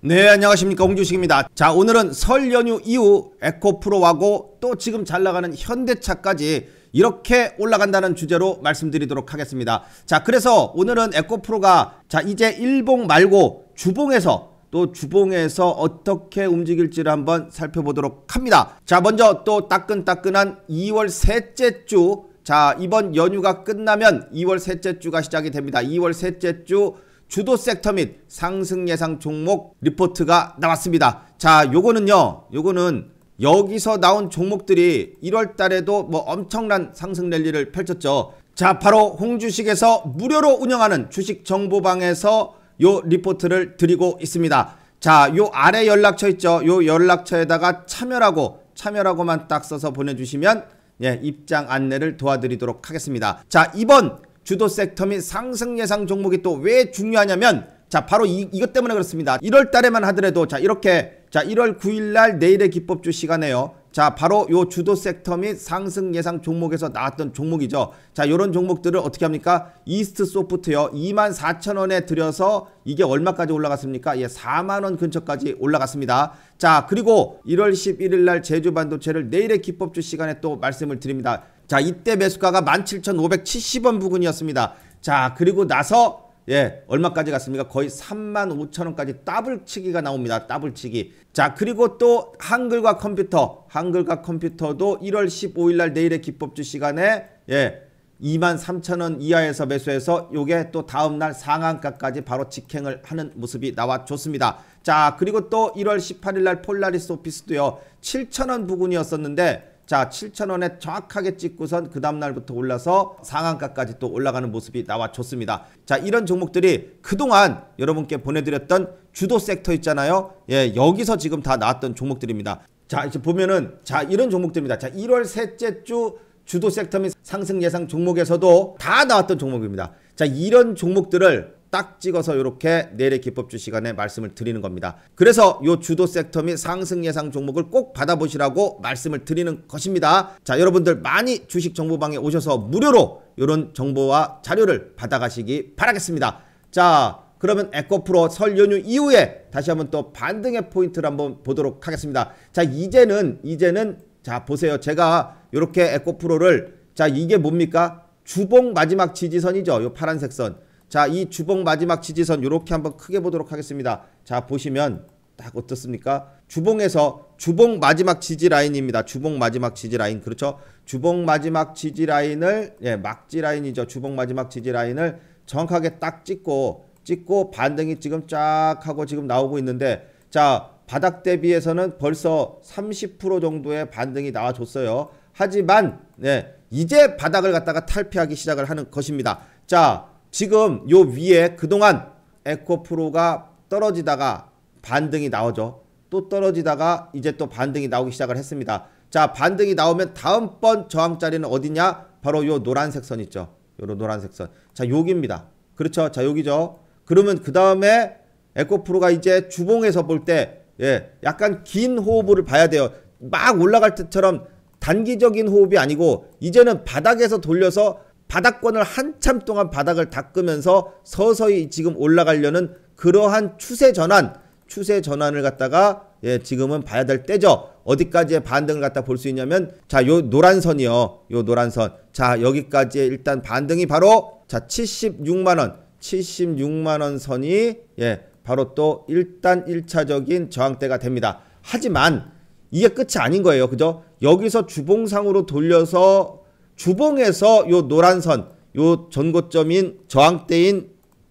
네 안녕하십니까 홍주식입니다 자 오늘은 설 연휴 이후 에코프로하고 또 지금 잘 나가는 현대차까지 이렇게 올라간다는 주제로 말씀드리도록 하겠습니다 자 그래서 오늘은 에코프로가 자 이제 일봉 말고 주봉에서 또 주봉에서 어떻게 움직일지를 한번 살펴보도록 합니다 자 먼저 또 따끈따끈한 2월 셋째 주 자 이번 연휴가 끝나면 2월 셋째 주가 시작이 됩니다 2월 셋째 주 주도 섹터 및 상승 예상 종목 리포트가 나왔습니다. 자, 요거는요. 요거는 여기서 나온 종목들이 1월 달에도 뭐 엄청난 상승 랠리를 펼쳤죠. 자, 바로 홍주식에서 무료로 운영하는 주식 정보방에서 요 리포트를 드리고 있습니다. 자, 요 아래 연락처 있죠? 요 연락처에다가 참여라고 참여라고만 딱 써서 보내 주시면 예, 입장 안내를 도와드리도록 하겠습니다. 자, 이번 주도 섹터 및 상승 예상 종목이 또 왜 중요하냐면 자 바로 이, 이것 때문에 그렇습니다 1월 달에만 하더라도 자 이렇게 자 1월 9일 날 내일의 기법주 시간에요 자 바로 요 주도 섹터 및 상승 예상 종목에서 나왔던 종목이죠 자 요런 종목들을 어떻게 합니까 이스트 소프트요 24,000원에 들여서 이게 얼마까지 올라갔습니까 예 4만원 근처까지 올라갔습니다 자 그리고 1월 11일 날 제주 반도체를 내일의 기법주 시간에 또 말씀을 드립니다 자, 이때 매수가가 17,570원 부근이었습니다. 자, 그리고 나서 예, 얼마까지 갔습니까? 거의 35,000원까지 더블치기가 나옵니다. 더블치기. 자, 그리고 또 한글과 컴퓨터, 한글과 컴퓨터도 1월 15일 날 내일의 기법주 시간에 예, 23,000원 이하에서 매수해서 요게 또 다음날 상한가까지 바로 직행을 하는 모습이 나와줬습니다. 자, 그리고 또 1월 18일 날 폴라리스 오피스도요. 7,000원 부근이었었는데 자 7,000원에 정확하게 찍고선 그 다음날부터 올라서 상한가까지 또 올라가는 모습이 나와 좋습니다. 자 이런 종목들이 그동안 여러분께 보내드렸던 주도 섹터 있잖아요. 예 여기서 지금 다 나왔던 종목들입니다. 자 이제 보면은 자 이런 종목들입니다. 자 1월 셋째 주 주도 섹터 및 상승 예상 종목에서도 다 나왔던 종목입니다. 자 이런 종목들을 딱 찍어서 이렇게 내일의 기법주 시간에 말씀을 드리는 겁니다. 그래서 요 주도 섹터 및 상승 예상 종목을 꼭 받아보시라고 말씀을 드리는 것입니다. 자 여러분들 많이 주식 정보방에 오셔서 무료로 이런 정보와 자료를 받아가시기 바라겠습니다. 자 그러면 에코프로 설 연휴 이후에 다시 한번 또 반등의 포인트를 한번 보도록 하겠습니다. 자 이제는 이제는 자 보세요 제가 이렇게 에코프로를 자 이게 뭡니까 주봉 마지막 지지선이죠 요 파란색 선 자, 이 주봉 마지막 지지선 이렇게 한번 크게 보도록 하겠습니다. 자, 보시면 딱 어떻습니까? 주봉에서 주봉 마지막 지지 라인입니다. 주봉 마지막 지지 라인. 그렇죠? 주봉 마지막 지지 라인을 예, 막지 라인이죠. 주봉 마지막 지지 라인을 정확하게 딱 찍고 찍고 반등이 지금 쫙 하고 지금 나오고 있는데 자, 바닥 대비해서는 벌써 30% 정도의 반등이 나와줬어요. 하지만 예, 이제 바닥을 갖다가 탈피하기 시작을 하는 것입니다. 자, 지금 요 위에 그동안 에코프로가 떨어지다가 반등이 나오죠. 또 떨어지다가 이제 또 반등이 나오기 시작을 했습니다. 자 반등이 나오면 다음번 저항자리는 어디냐? 바로 요 노란색 선 있죠. 요런 노란색 선. 자 여기입니다. 그렇죠. 자 여기죠. 그러면 그 다음에 에코프로가 이제 주봉에서 볼 때 예, 약간 긴 호흡을 봐야 돼요. 막 올라갈 때처럼 단기적인 호흡이 아니고 이제는 바닥에서 돌려서 바닥권을 한참 동안 바닥을 닦으면서 서서히 지금 올라가려는 그러한 추세 전환, 추세 전환을 갖다가 예, 지금은 봐야 될 때죠. 어디까지의 반등을 갖다 볼 수 있냐면 자, 요 노란 선이요. 요 노란 선. 자, 여기까지의 일단 반등이 바로 자, 76만 원. 76만 원 선이 예, 바로 또 일단 1차적인 저항대가 됩니다. 하지만 이게 끝이 아닌 거예요. 그죠? 여기서 주봉상으로 돌려서 주봉에서 요 노란선, 요 전고점인 저항대인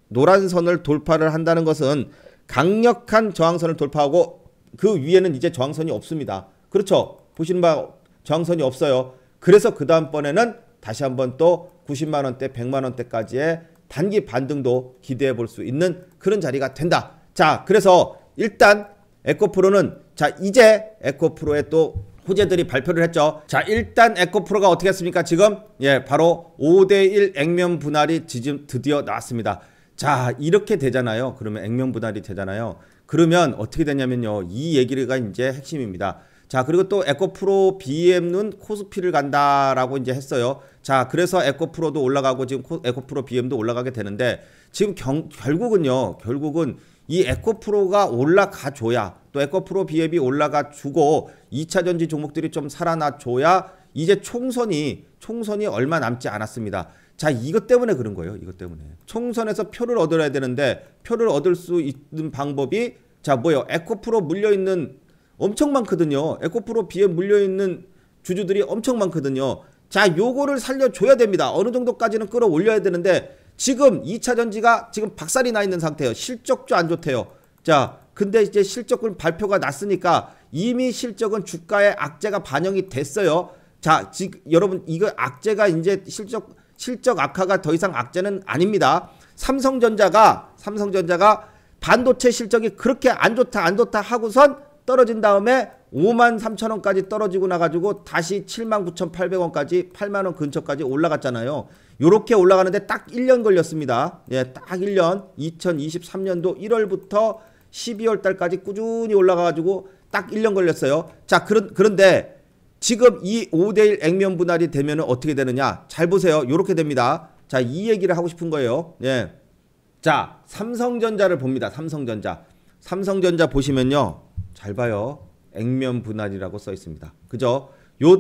노란선을 돌파를 한다는 것은 강력한 저항선을 돌파하고 그 위에는 이제 저항선이 없습니다. 그렇죠. 보시는 바 저항선이 없어요. 그래서 그 다음번에는 다시 한번 또 90만원대, 100만원대까지의 단기 반등도 기대해 볼 수 있는 그런 자리가 된다. 자, 그래서 일단 에코프로는 자, 이제 에코프로의 또 호재들이 발표를 했죠. 자, 일단 에코프로가 어떻게 했습니까? 지금 예, 바로 5대1 액면 분할이 지금 드디어 나왔습니다. 자, 이렇게 되잖아요. 그러면 액면 분할이 되잖아요. 그러면 어떻게 되냐면요. 이 얘기가 이제 핵심입니다. 자, 그리고 또 에코프로 BM은 코스피를 간다라고 이제 했어요. 자, 그래서 에코프로도 올라가고 지금 코, 에코프로 BM도 올라가게 되는데 지금 경, 결국은요, 결국은 이 에코프로가 올라가 줘야 또 에코프로 BM이 올라가 주고 2차 전지 종목들이 좀 살아나 줘야 이제 총선이 총선이 얼마 남지 않았습니다. 자, 이것 때문에 그런 거예요. 이것 때문에. 총선에서 표를 얻어야 되는데 표를 얻을 수 있는 방법이 자, 뭐예요? 에코프로 물려 있는 엄청 많거든요. 에코프로 비에 물려있는 주주들이 엄청 많거든요. 자, 요거를 살려줘야 됩니다. 어느 정도까지는 끌어올려야 되는데 지금 2차 전지가 지금 박살이 나 있는 상태예요. 실적도 안 좋대요. 자, 근데 이제 실적은 발표가 났으니까 이미 실적은 주가에 악재가 반영이 됐어요. 자, 지금 여러분 이거 악재가 이제 실적 실적 악화가 더 이상 악재는 아닙니다. 삼성전자가 삼성전자가 반도체 실적이 그렇게 안 좋다 안 좋다 하고선 떨어진 다음에 5만 3천 원까지 떨어지고 나가지고 다시 7만 9,800원까지 8만 원 근처까지 올라갔잖아요. 요렇게 올라가는데 딱 1년 걸렸습니다. 예, 딱 1년 2023년도 1월부터 12월 달까지 꾸준히 올라가가지고 딱 1년 걸렸어요. 자, 그런, 그런데 지금 이 5대1 액면 분할이 되면 어떻게 되느냐? 잘 보세요. 요렇게 됩니다. 자, 이 얘기를 하고 싶은 거예요. 예. 자, 삼성전자를 봅니다. 삼성전자. 삼성전자 보시면요. 잘 봐요. 액면 분할이라고 써 있습니다. 그죠? 요,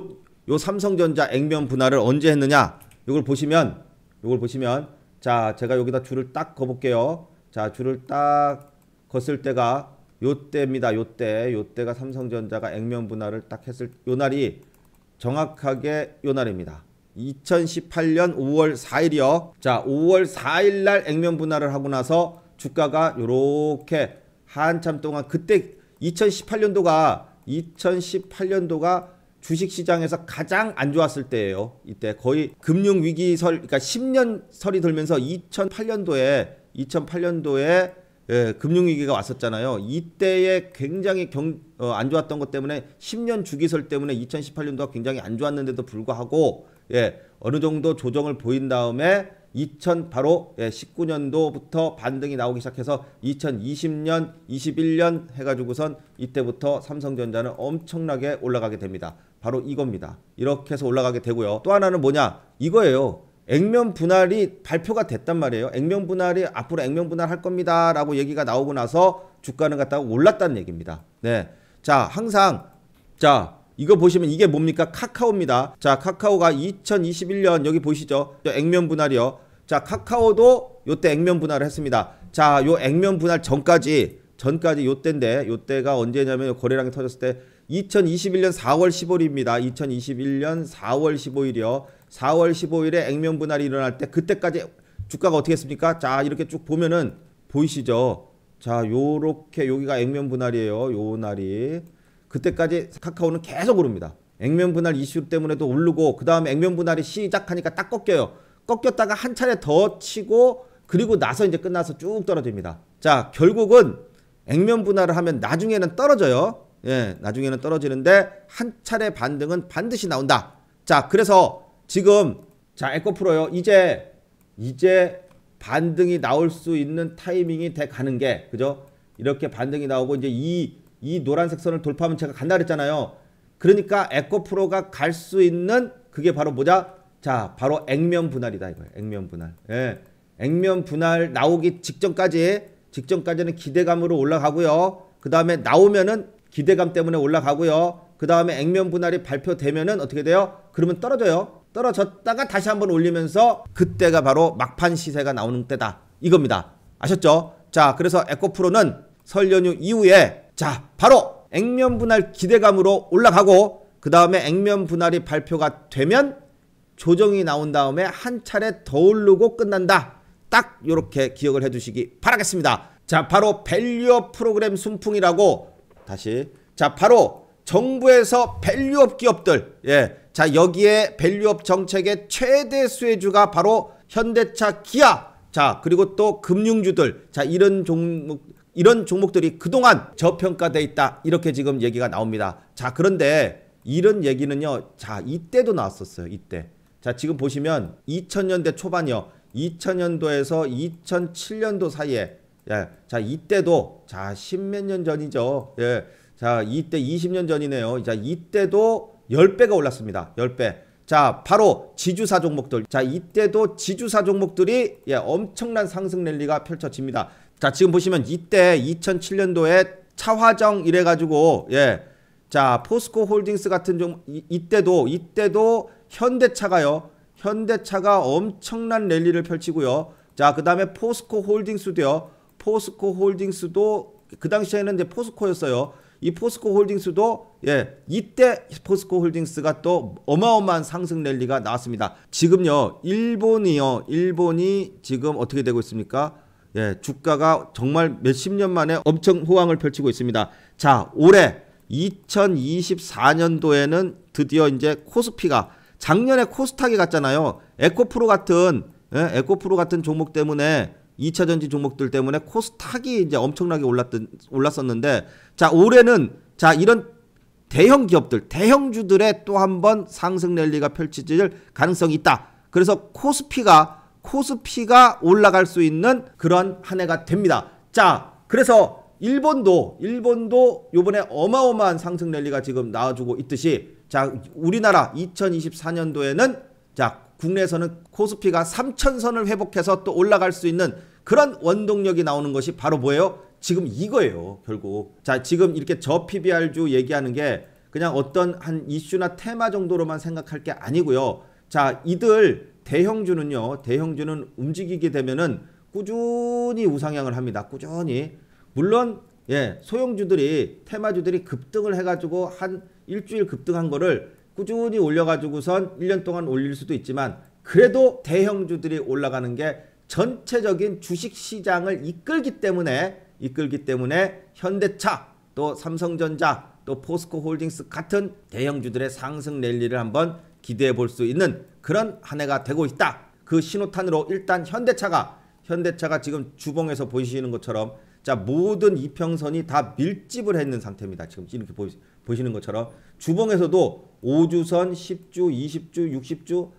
요 삼성전자 액면 분할을 언제 했느냐? 이걸 보시면, 이걸 보시면, 자, 제가 여기다 줄을 딱 거볼게요. 자, 줄을 딱 걷을 때가 요 때입니다. 요 때. 요 때가 삼성전자가 액면 분할을 딱 했을 요 날이 정확하게 요 날입니다. 2018년 5월 4일이요. 자, 5월 4일 날 액면 분할을 하고 나서 주가가 요렇게 한참 동안 그때 2018년도가 2018년도가 주식시장에서 가장 안 좋았을 때예요. 이때 거의 금융위기설 그러니까 10년 설이 돌면서 2008년도에 2008년도에 예, 금융위기가 왔었잖아요. 이때에 굉장히 경, 어, 안 좋았던 것 때문에 10년 주기설 때문에 2018년도가 굉장히 안 좋았는데도 불구하고 예, 어느 정도 조정을 보인 다음에 2000 바로 19년도부터 예, 반등이 나오기 시작해서 2020년, 21년 해가지고선 이때부터 삼성전자는 엄청나게 올라가게 됩니다. 바로 이겁니다. 이렇게 해서 올라가게 되고요. 또 하나는 뭐냐? 이거예요. 액면 분할이 발표가 됐단 말이에요. 액면 분할이 앞으로 액면 분할 할 겁니다. 라고 얘기가 나오고 나서 주가는 갖다가 올랐다는 얘기입니다. 네. 자, 항상, 자, 이거 보시면 이게 뭡니까? 카카오입니다. 자, 카카오가 2021년 여기 보시죠. 액면 분할이요. 자, 카카오도 요때 액면 분할을 했습니다. 자, 요 액면 분할 전까지 전까지 요때인데 요때가 언제냐면 거래량이 터졌을 때 2021년 4월 15일입니다. 2021년 4월 15일이요. 4월 15일에 액면 분할이 일어날 때 그때까지 주가가 어떻게 했습니까? 자, 이렇게 쭉 보면은 보이시죠? 자, 요렇게 여기가 액면 분할이에요. 요 날이 그때까지 카카오는 계속 오릅니다. 액면 분할 이슈 때문에도 오르고 그 다음에 액면 분할이 시작하니까 딱 꺾여요. 꺾였다가 한 차례 더 치고 그리고 나서 이제 끝나서 쭉 떨어집니다. 자 결국은 액면 분할을 하면 나중에는 떨어져요. 예, 나중에는 떨어지는데 한 차례 반등은 반드시 나온다. 자 그래서 지금 자 에코프로요. 이제 이제 반등이 나올 수 있는 타이밍이 돼 가는 게 그죠? 이렇게 반등이 나오고 이제 이이 노란색 선을 돌파하면 제가 간다 그랬잖아요. 그러니까 에코프로가 갈 수 있는 그게 바로 뭐자? 자, 바로 액면 분할이다 이거예요. 액면 분할. 예. 액면 분할 나오기 직전까지 직전까지는 기대감으로 올라가고요. 그다음에 나오면은 기대감 때문에 올라가고요. 그다음에 액면 분할이 발표되면은 어떻게 돼요? 그러면 떨어져요. 떨어졌다가 다시 한번 올리면서 그때가 바로 막판 시세가 나오는 때다. 이겁니다. 아셨죠? 자, 그래서 에코프로는 설 연휴 이후에 자, 바로 액면 분할 기대감으로 올라가고 그 다음에 액면 분할이 발표가 되면 조정이 나온 다음에 한 차례 더 오르고 끝난다. 딱 이렇게 기억을 해두시기 바라겠습니다. 자, 바로 밸류업 프로그램 순풍이라고 다시 자, 바로 정부에서 밸류업 기업들 예, 자 여기에 밸류업 정책의 최대 수혜주가 바로 현대차, 기아 자 그리고 또 금융주들 자 이런 종목 이런 종목들이 그동안 저평가돼 있다 이렇게 지금 얘기가 나옵니다. 자 그런데 이런 얘기는요. 자 이때도 나왔었어요. 이때. 자 지금 보시면 2000년대 초반이요. 2000년도에서 2007년도 사이에 예, 자 이때도 자 십몇 년 전이죠. 예, 자 이때 20년 전이네요. 자 이때도 10배가 올랐습니다. 10배. 자, 바로 지주사 종목들. 자, 이때도 지주사 종목들이 예, 엄청난 상승 랠리가 펼쳐집니다. 자, 지금 보시면 이때 2007년도에 차화정 이래가지고, 예. 자, 포스코 홀딩스 같은 좀, 이, 이때도, 이때도 현대차가요. 현대차가 엄청난 랠리를 펼치고요. 자, 그 다음에 포스코 홀딩스도요. 포스코 홀딩스도, 그 당시에는 이제 포스코였어요. 이 포스코 홀딩스도 예 이때 포스코 홀딩스가 또 어마어마한 상승 랠리가 나왔습니다. 지금요 일본이요 일본이 지금 어떻게 되고 있습니까? 예, 주가가 정말 몇 십 년 만에 엄청 호황을 펼치고 있습니다. 자, 올해 2024년도에는 드디어 이제 코스피가 작년에 코스닥이 갔잖아요. 에코프로 같은 예, 에코프로 같은 종목 때문에 2차 전지 종목들 때문에 코스닥이 이제 엄청나게 올랐던 올랐었는데 자, 올해는 자, 이런 대형 기업들, 대형주들의 또 한 번 상승 랠리가 펼쳐질 가능성이 있다. 그래서 코스피가 코스피가 올라갈 수 있는 그런 한 해가 됩니다. 자, 그래서 일본도 일본도 요번에 어마어마한 상승 랠리가 지금 나와주고 있듯이 자, 우리나라 2024년도에는 자, 국내에서는 코스피가 3천선을 회복해서 또 올라갈 수 있는 그런 원동력이 나오는 것이 바로 뭐예요? 지금 이거예요, 결국. 자, 지금 이렇게 저 PBR주 얘기하는 게 그냥 어떤 한 이슈나 테마 정도로만 생각할 게 아니고요. 자, 이들 대형주는요. 대형주는 움직이게 되면은 꾸준히 우상향을 합니다. 꾸준히. 물론 예, 소형주들이 테마주들이 급등을 해 가지고 한 일주일 급등한 거를 꾸준히 올려 가지고선 1년 동안 올릴 수도 있지만 그래도 대형주들이 올라가는 게 전체적인 주식 시장을 이끌기 때문에 이끌기 때문에 현대차 또 삼성전자 또 포스코 홀딩스 같은 대형주들의 상승 랠리를 한번 기대해 볼 수 있는 그런 한 해가 되고 있다. 그 신호탄으로 일단 현대차가 현대차가 지금 주봉에서 보시는 것처럼 자 모든 이평선이 다 밀집을 했는 상태입니다. 지금 이렇게 보 보시는 것처럼 주봉에서도 5주선, 10주, 20주, 60주,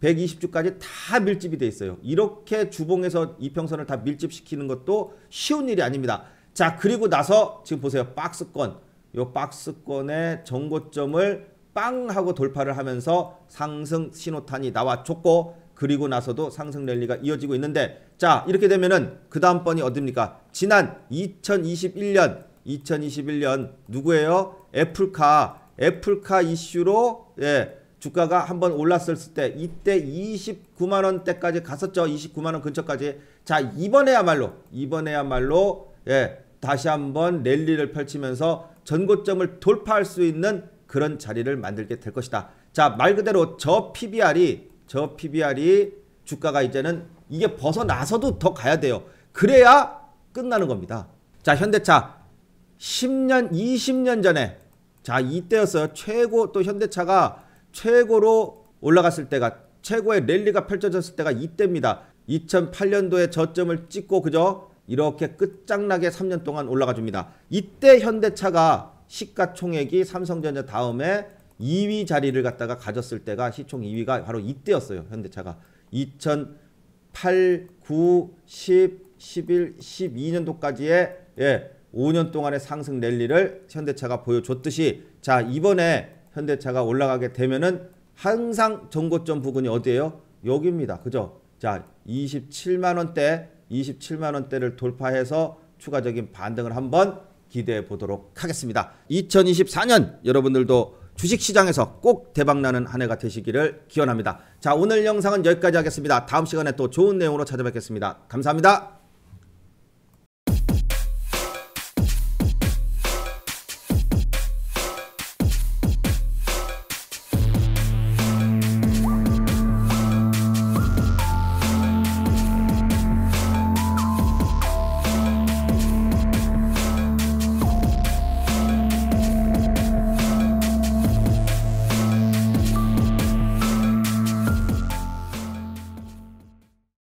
120주까지 다 밀집이 돼 있어요. 이렇게 주봉에서 이평선을 다 밀집시키는 것도 쉬운 일이 아닙니다. 자 그리고 나서 지금 보세요. 박스권 요 박스권의 정고점을 빵 하고 돌파를 하면서 상승 신호탄이 나와줬고 그리고 나서도 상승 랠리가 이어지고 있는데 자 이렇게 되면은 그 다음번이 어딥니까 지난 2021년 2021년 누구예요 애플카 애플카 이슈로 예 주가가 한번 올랐을 때 이때 29만원대까지 갔었죠 29만원 근처까지 자 이번에야말로 이번에야말로 예 다시 한번 랠리를 펼치면서 전고점을 돌파할 수 있는 그런 자리를 만들게 될 것이다. 자, 말 그대로 저 PBR이 저 PBR이 주가가 이제는 이게 벗어나서도 더 가야 돼요. 그래야 끝나는 겁니다. 자, 현대차 10년, 20년 전에 자, 이때였어요. 최고 또 현대차가 최고로 올라갔을 때가 최고의 랠리가 펼쳐졌을 때가 이때입니다. 2008년도에 저점을 찍고 그저 이렇게 끝장나게 3년 동안 올라가 줍니다. 이때 현대차가 시가총액이 삼성전자 다음에 2위 자리를 갖다가 가졌을 때가 시총 2위가 바로 이때였어요. 현대차가 2008, 9, 10, 11, 12년도까지의 예, 5년 동안의 상승 랠리를 현대차가 보여줬듯이 자 이번에 현대차가 올라가게 되면은 항상 정고점 부근이 어디예요? 여기입니다. 그죠? 자 27만 원대, 27만 원대를 돌파해서 추가적인 반등을 한번 기대해 보도록 하겠습니다. 2024년 여러분들도 주식시장에서 꼭 대박나는 한 해가 되시기를 기원합니다. 자 오늘 영상은 여기까지 하겠습니다. 다음 시간에 또 좋은 내용으로 찾아뵙겠습니다. 감사합니다.